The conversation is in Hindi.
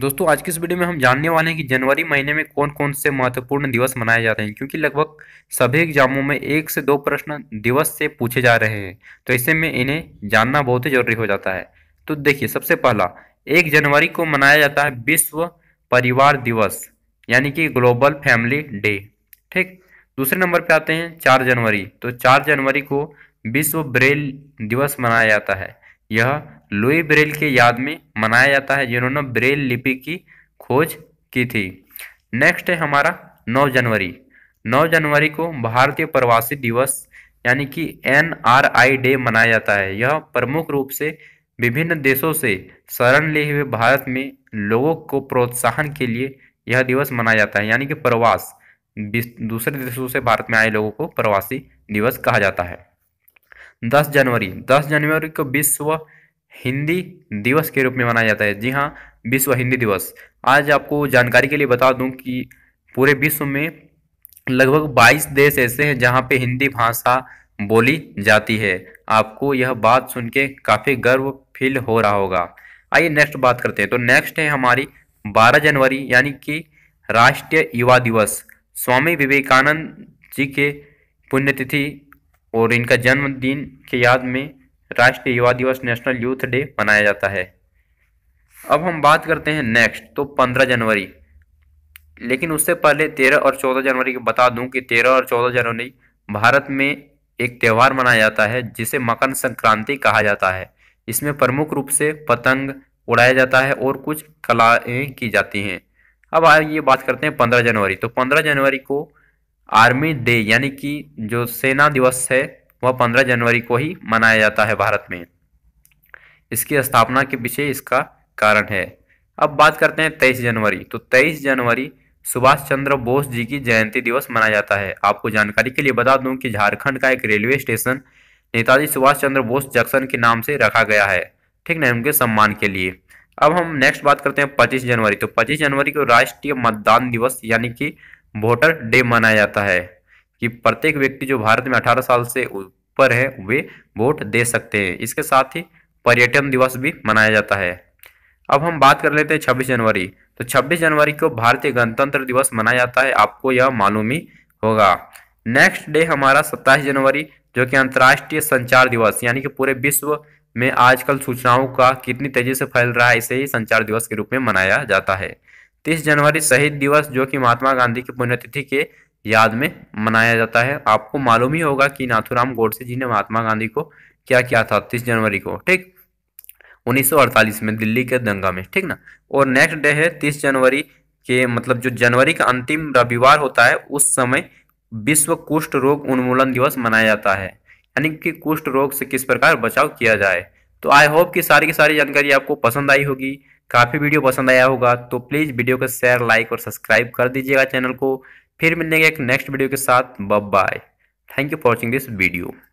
दोस्तों आज की इस वीडियो में हम जानने वाले हैं कि जनवरी महीने में कौन कौन से महत्वपूर्ण दिवस मनाए जाते हैं क्योंकि लगभग सभी एग्जामों में एक से दो प्रश्न दिवस से पूछे जा रहे हैं तो ऐसे में इन्हें जानना बहुत ही जरूरी हो जाता है तो देखिए सबसे पहला एक जनवरी को मनाया जाता है विश्व परिवार दिवस यानी कि ग्लोबल फैमिली डे ठीक दूसरे नंबर पर आते हैं चार जनवरी तो चार जनवरी को विश्व ब्रेल दिवस मनाया जाता है यह लुई ब्रेल के याद में मनाया जाता है जिन्होंने ब्रेल लिपि की खोज की थी नेक्स्ट है हमारा 9 जनवरी 9 जनवरी को भारतीय प्रवासी दिवस यानी कि एन आर आई डे मनाया जाता है यह प्रमुख रूप से विभिन्न देशों से शरण लिए हुए भारत में लोगों को प्रोत्साहन के लिए यह दिवस मनाया जाता है यानी कि प्रवास दूसरे देशों से भारत में आए लोगों को प्रवासी दिवस कहा जाता है 10 जनवरी 10 जनवरी को विश्व हिंदी दिवस के रूप में मनाया जाता है जी हाँ विश्व हिंदी दिवस आज आपको जानकारी के लिए बता दूं कि पूरे विश्व में लगभग 22 देश ऐसे हैं जहाँ पे हिंदी भाषा बोली जाती है आपको यह बात सुन के काफ़ी गर्व फील हो रहा होगा आइए नेक्स्ट बात करते हैं तो नेक्स्ट है हमारी 12 जनवरी यानी कि राष्ट्रीय युवा दिवस स्वामी विवेकानंद जी के पुण्यतिथि और इनका जन्मदिन के याद में राष्ट्रीय युवा दिवस नेशनल यूथ डे मनाया जाता है अब हम बात करते हैं नेक्स्ट तो पंद्रह जनवरी लेकिन उससे पहले तेरह और चौदह जनवरी को बता दूं कि तेरह और चौदह जनवरी भारत में एक त्यौहार मनाया जाता है जिसे मकर संक्रांति कहा जाता है इसमें प्रमुख रूप से पतंग उड़ाया जाता है और कुछ कलाएँ की जाती हैं अब आए ये बात करते हैं पंद्रह जनवरी तो पंद्रह जनवरी को आर्मी डे यानी कि जो सेना दिवस है वह 15 जनवरी को ही मनाया जाता है भारत में इसकी स्थापना के पीछे इसका कारण है अब बात करते हैं तेईस जनवरी तो तेईस जनवरी सुभाष चंद्र बोस जी की जयंती दिवस मनाया जाता है आपको जानकारी के लिए बता दूं कि झारखंड का एक railway station Netaji Subhash Chandra Bose junction के नाम से रखा गया है ठीक ना उनके सम्मान के लिए अब हम नेक्स्ट बात करते हैं 25 जनवरी तो 25 जनवरी को राष्ट्रीय मतदान दिवस यानी कि वोटर डे मनाया जाता है कि प्रत्येक व्यक्ति जो भारत में अठारह साल से पर है वे वोट दे सकते हैं इसके साथ ही पर्यटन दिवस भी मनाया जाता है अब हम बात कर लेते हैं छब्बीस जनवरी तो छब्बीस जनवरी को भारतीय गणतंत्र दिवस मनाया जाता है आपको यह मालूम ही होगा नेक्स्ट डे हमारा सत्ताईस जनवरी जो कि अंतर्राष्ट्रीय संचार दिवस यानी कि पूरे विश्व में आजकल सूचनाओं का कितनी तेजी से फैल रहा है इसे ही संचार दिवस के रूप में मनाया जाता है तीस जनवरी शहीद दिवस जो कि महात्मा गांधी की पुण्यतिथि के याद में मनाया जाता है आपको मालूम ही होगा कि नाथुराम गोडसे जी ने महात्मा गांधी को क्या किया था तीस जनवरी को ठीक 1948 में दिल्ली के दंगा में ठीक ना और नेक्स्ट डे है तीस जनवरी के मतलब जो जनवरी का अंतिम रविवार होता है उस समय विश्व कुष्ठ रोग उन्मूलन दिवस मनाया जाता है यानी कि कुष्ठ रोग से किस प्रकार बचाव किया जाए तो आई होप कि सारी की सारी जानकारी आपको पसंद आई होगी काफ़ी वीडियो पसंद आया होगा तो प्लीज़ वीडियो को शेयर लाइक और सब्सक्राइब कर दीजिएगा चैनल को फिर मिलेंगे एक नेक्स्ट वीडियो के साथ bye thank you for watching this video